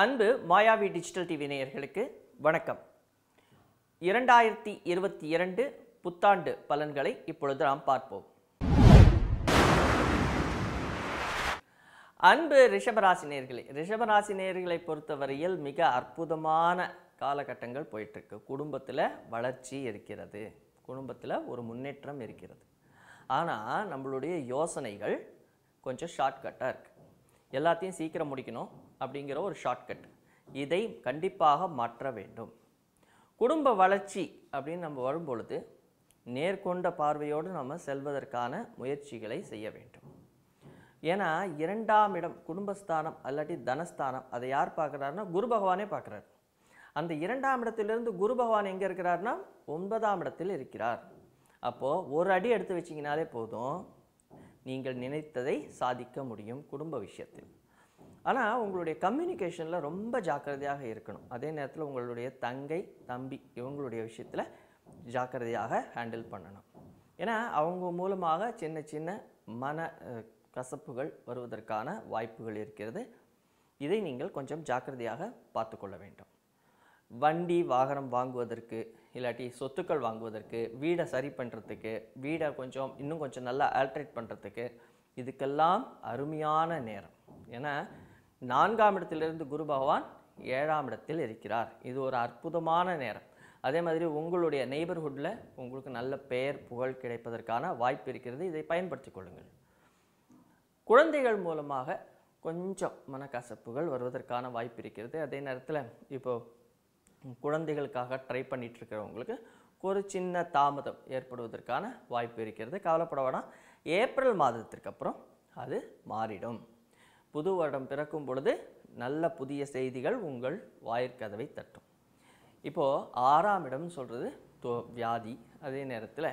அன்பு மாயாவி digital TV நேயர்களுக்கு வணக்கம் இரண்டாயிரத்தி இருபத்தி இரண்டு புத்தாண்டு பலன்களை இப்பொழுது நாம் பார்ப்போம் அன்பு ரிஷபராசி நேர்களை பொறுத்தவரையில் மிக அற்புதமான காலகட்டங்கள் போயிட்டுருக்கு குடும்பத்தில் வளர்ச்சி இருக்கிறது குடும்பத்தில் ஒரு முன்னேற்றம் இருக்கிறது ஆனால் நம்மளுடைய யோசனைகள் கொஞ்சம் ஷார்ட்கட்டாக இருக்குது எல்லாத்தையும் சீக்கிரம் முடிக்கணும் அப்படிங்கிற ஒரு ஷார்ட்கட் இதை கண்டிப்பாக மாற்ற வேண்டும் குடும்ப வளர்ச்சி அப்படின்னு நம்ம வரும்பொழுது நேர்கொண்ட பார்வையோடு நம்ம செல்வதற்கான முயற்சிகளை செய்ய வேண்டும் ஏன்னா இரண்டாம் இடம் குடும்பஸ்தானம் அல்லாட்டி தனஸ்தானம் அதை யார் பார்க்குறாருன்னா குரு பகவானே பார்க்குறாரு அந்த இரண்டாம் இடத்திலிருந்து குரு பகவான் எங்கே இருக்கிறார்னா ஒன்பதாம் இடத்தில் இருக்கிறார் அப்போது ஒரு அடி எடுத்து வச்சிங்கனாலே போதும் நீங்கள் நினைத்ததை சாதிக்க முடியும் குடும்ப விஷயத்தில் ஆனால் உங்களுடைய கம்யூனிகேஷனில் ரொம்ப ஜாக்கிரதையாக இருக்கணும் அதே நேரத்தில் உங்களுடைய தங்கை தம்பி இவங்களுடைய விஷயத்தில் ஜாக்கிரதையாக ஹேண்டில் பண்ணணும் ஏன்னா அவங்க மூலமாக சின்ன சின்ன மன கசப்புகள் வருவதற்கான வாய்ப்புகள் இருக்கிறது இதை நீங்கள் கொஞ்சம் ஜாக்கிரதையாக பார்த்து கொள்ள வேண்டும் வண்டி வாகனம் வாங்குவதற்கு இல்லாட்டி சொத்துக்கள் வாங்குவதற்கு வீடை சரி பண்ணுறதுக்கு வீடை கொஞ்சம் இன்னும் கொஞ்சம் நல்லா ஆல்ட்ரேட் பண்ணுறதுக்கு இதுக்கெல்லாம் அருமையான நேரம் ஏன்னா நான்காம் இடத்திலிருந்து குரு பகவான் ஏழாம் இடத்தில் இருக்கிறார் இது ஒரு அற்புதமான நேரம் அதே மாதிரி உங்களுடைய நெய்பர்ஹுட்டில் உங்களுக்கு நல்ல பெயர் புகழ் கிடைப்பதற்கான வாய்ப்பு இருக்கிறது இதை பயன்படுத்தி கொள்ளுங்கள் குழந்தைகள் மூலமாக கொஞ்சம் மனக்கசப்புகள் வருவதற்கான வாய்ப்பு இருக்கிறது அதே நேரத்தில் இப்போது குழந்தைகளுக்காக ட்ரை பண்ணிகிட்ருக்கிறவங்களுக்கு ஒரு சின்ன தாமதம் ஏற்படுவதற்கான வாய்ப்பு இருக்கிறது கவலைப்பட வேணாம் ஏப்ரல் மாதத்திற்கு அப்புறம் அது மாறிடும் புது வருடம் பிறக்கும் பொழுது நல்ல புதிய செய்திகள் உங்கள் வாயிற்கதவை தட்டும் இப்போது ஆறாம் இடம்னு சொல்கிறது தோ வியாதி அதே நேரத்தில்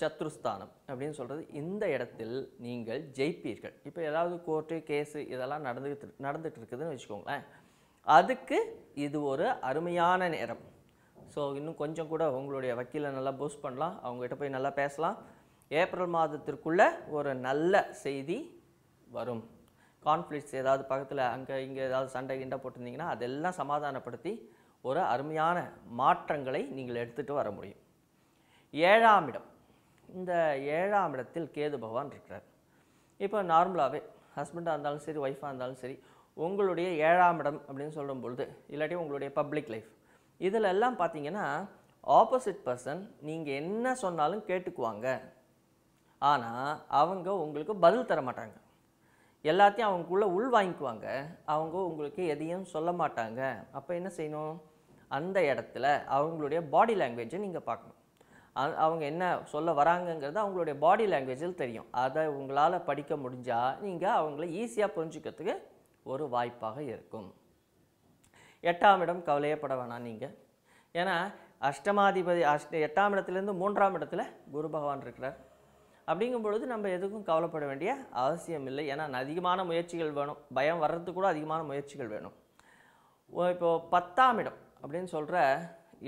சத்ருஸ்தானம் அப்படின்னு சொல்கிறது இந்த இடத்தில் நீங்கள் ஜெயிப்பீர்கள் இப்போ ஏதாவது கோர்ட்டு கேஸு இதெல்லாம் நடந்துகிட்டு நடந்துகிட்டு இருக்குதுன்னு வச்சுக்கோங்களேன் அதுக்கு இது ஒரு அருமையான நேரம் ஸோ இன்னும் கொஞ்சம் கூட உங்களுடைய வக்கீலை நல்லா பூஸ்ட் பண்ணலாம் அவங்ககிட்ட போய் நல்லா பேசலாம் ஏப்ரல் மாதத்திற்குள்ளே ஒரு நல்ல செய்தி வரும் கான்ஃப்ளிக்ஸ் ஏதாவது பக்கத்தில் அங்கே இங்கே ஏதாவது சண்டை கிண்டை போட்டிருந்தீங்கன்னா அதெல்லாம் சமாதானப்படுத்தி ஒரு அருமையான மாற்றங்களை நீங்கள் எடுத்துகிட்டு வர முடியும் ஏழாம் இடம் இந்த ஏழாம் இடத்தில் கேது பகவான் இருக்கிறார் இப்போ நார்மலாகவே ஹஸ்பண்டாக இருந்தாலும் சரி ஒய்ஃபாக இருந்தாலும் சரி உங்களுடைய ஏழாம் இடம் அப்படின்னு சொல்லும் பொழுது இல்லாட்டி உங்களுடைய பப்ளிக் லைஃப் இதில் எல்லாம் பார்த்தீங்கன்னா ஆப்போசிட் பர்சன் நீங்கள் என்ன சொன்னாலும் கேட்டுக்குவாங்க ஆனால் அவங்க உங்களுக்கு பதில் தர மாட்டாங்க எல்லாத்தையும் அவங்களுக்குள்ளே உள் வாங்கிக்குவாங்க அவங்க உங்களுக்கு எதையும் சொல்ல மாட்டாங்க அப்போ என்ன செய்யணும் அந்த இடத்துல அவங்களுடைய பாடி லாங்குவேஜை நீங்கள் பார்க்கணும் அவங்க என்ன சொல்ல வராங்கங்கிறது அவங்களுடைய பாடி லாங்குவேஜில் தெரியும் அதை உங்களால் படிக்க முடிஞ்சால் நீங்கள் அவங்கள ஈஸியாக புரிஞ்சுக்கிறதுக்கு ஒரு வாய்ப்பாக இருக்கும் எட்டாம் இடம் கவலையப்பட வேணாம் நீங்கள் ஏன்னா அஷ்டமாதிபதி அஷ்ட எட்டாம் இடத்துலேருந்து மூன்றாம் இடத்துல குரு பகவான் இருக்கிறார் அப்படிங்கும் பொழுது நம்ம எதுக்கும் கவலைப்பட வேண்டிய அவசியம் இல்லை ஏன்னா அதிகமான முயற்சிகள் வேணும் பயம் வர்றதுக்கு கூட அதிகமான முயற்சிகள் வேணும் இப்போது பத்தாம் இடம் அப்படின்னு சொல்கிற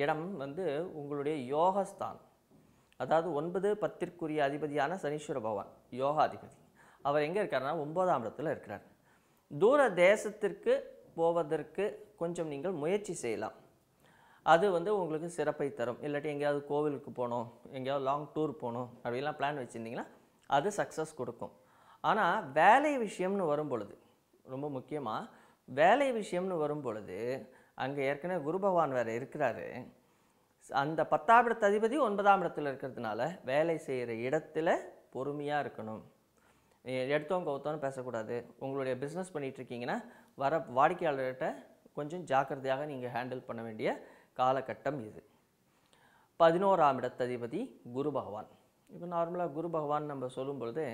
இடம் வந்து உங்களுடைய யோகஸ்தான் அதாவது ஒன்பது பத்திற்குரிய அதிபதியான சனீஸ்வர பகவான் யோகாதிபதி அவர் எங்கே இருக்காருன்னா ஒன்பதாம் இடத்துல இருக்கிறார் தூர தேசத்திற்கு போவதற்கு கொஞ்சம் நீங்கள் முயற்சி செய்யலாம் அது வந்து உங்களுக்கு சிறப்பை தரும் இல்லாட்டி எங்கேயாவது கோவிலுக்கு போகணும் எங்கேயாவது லாங் டூர் போகணும் அப்படிலாம் பிளான் வச்சுருந்தீங்கன்னா அது சக்ஸஸ் கொடுக்கும் ஆனால் வேலை விஷயம்னு வரும் பொழுது ரொம்ப முக்கியமாக வேலை விஷயம்னு வரும் பொழுது அங்கே ஏற்கனவே குரு பகவான் வேறு இருக்கிறாரு அந்த பத்தாம் இடத்து அதிபதி ஒன்பதாம் இடத்துல இருக்கிறதுனால வேலை செய்கிற இடத்துல பொறுமையாக இருக்கணும் எடுத்தவங்க ஒருத்தவங்க பேசக்கூடாது உங்களுடைய பிஸ்னஸ் பண்ணிகிட்ருக்கீங்கன்னா வர வாடிக்கையாளர்கிட்ட கொஞ்சம் ஜாக்கிரதையாக நீங்கள் ஹேண்டில் பண்ண வேண்டிய காலகட்டம் இது பதினோராம் இடத்ததிபதி குரு பகவான் இப்போ நார்மலாக குரு பகவான் நம்ம சொல்லும் பொழுது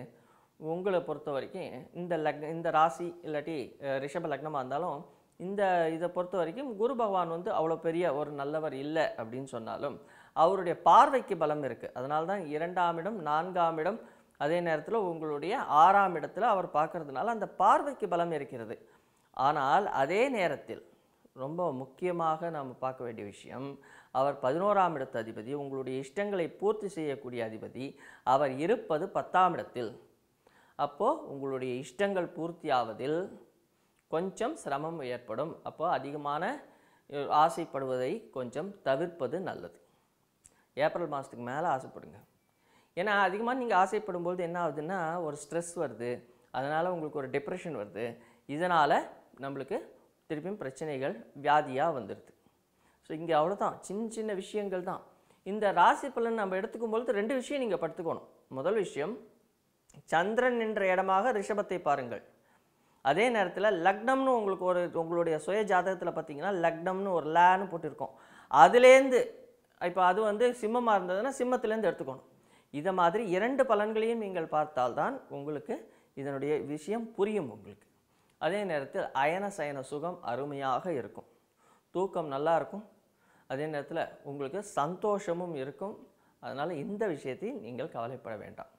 உங்களை பொறுத்த வரைக்கும் இந்த லக்ன இந்த ராசி இல்லாட்டி ரிஷப லக்னமாக இருந்தாலும் இந்த இதை பொறுத்த வரைக்கும் குரு பகவான் வந்து அவ்வளோ பெரிய ஒரு நல்லவர் இல்லை அப்படின்னு சொன்னாலும் அவருடைய பார்வைக்கு பலம் இருக்குது அதனால தான் இரண்டாம் இடம் நான்காம் இடம் அதே நேரத்தில் உங்களுடைய ஆறாம் இடத்துல அவர் பார்க்கறதுனால அந்த பார்வைக்கு பலம் இருக்கிறது ஆனால் அதே நேரத்தில் ரொம்ப முக்கியமாக நாம் பார்க்க வேண்டிய விஷயம் அவர் பதினோராம் இடத்து அதிபதி உங்களுடைய இஷ்டங்களை பூர்த்தி செய்யக்கூடிய அதிபதி அவர் இருப்பது பத்தாம் இடத்தில் அப்போது உங்களுடைய இஷ்டங்கள் பூர்த்தி ஆவதில் கொஞ்சம் சிரமம் ஏற்படும் அப்போது அதிகமான ஆசைப்படுவதை கொஞ்சம் தவிர்ப்பது நல்லது ஏப்ரல் மாதத்துக்கு மேலே ஆசைப்படுங்க ஏன்னா அதிகமாக நீங்கள் ஆசைப்படும்போது என்ன ஆகுதுன்னா ஒரு ஸ்ட்ரெஸ் வருது அதனால் உங்களுக்கு ஒரு டிப்ரெஷன் வருது இதனால் நம்மளுக்கு திருப்பியும் பிரச்சனைகள் வியாதியாக வந்துடுது ஸோ இங்கே அவ்வளோதான் சின்ன சின்ன விஷயங்கள் தான் இந்த ராசி பலன் நம்ம எடுத்துக்கும் பொழுது ரெண்டு விஷயம் நீங்கள் படுத்துக்கணும் முதல் விஷயம் சந்திரன் என்ற இடமாக ரிஷபத்தை பாருங்கள் அதே நேரத்தில் லக்னம்னு உங்களுக்கு ஒரு உங்களுடைய சுய ஜாதகத்தில் பார்த்தீங்கன்னா லக்னம்னு ஒரு லேன்னு போட்டிருக்கோம் அதுலேருந்து இப்போ அது வந்து சிம்மமாக இருந்ததுன்னா சிம்மத்துலேருந்து எடுத்துக்கணும் இதை மாதிரி இரண்டு பலன்களையும் நீங்கள் பார்த்தால்தான் உங்களுக்கு இதனுடைய விஷயம் புரியும் உங்களுக்கு அதே நேரத்தில் அயன சயன சுகம் அருமையாக இருக்கும் தூக்கம் நல்லா இருக்கும் அதே நேரத்தில் உங்களுக்கு சந்தோஷமும் இருக்கும் அதனால் இந்த விஷயத்தையும் நீங்கள் கவலைப்பட வேண்டாம்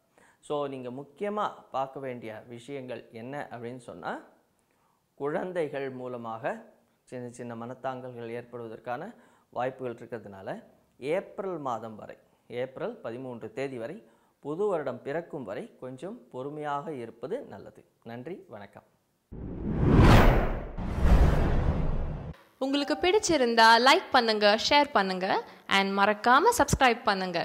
ஸோ நீங்கள் முக்கியமாக பார்க்க வேண்டிய விஷயங்கள் என்ன அப்படின்னு சொன்னால் குழந்தைகள் மூலமாக சின்ன சின்ன மனத்தாங்கல்கள் ஏற்படுவதற்கான வாய்ப்புகள் இருக்கிறதுனால ஏப்ரல் மாதம் வரை ஏப்ரல் பதிமூன்று தேதி வரை புது வருடம் பிறக்கும் வரை கொஞ்சம் பொறுமையாக இருப்பது நல்லது நன்றி வணக்கம் உங்களுக்கு பிடிச்சிருந்தா லைக் பண்ணுங்க ஷேர் பண்ணுங்க அண்ட் மறக்காம சப்ஸ்கிரைப் பண்ணுங்க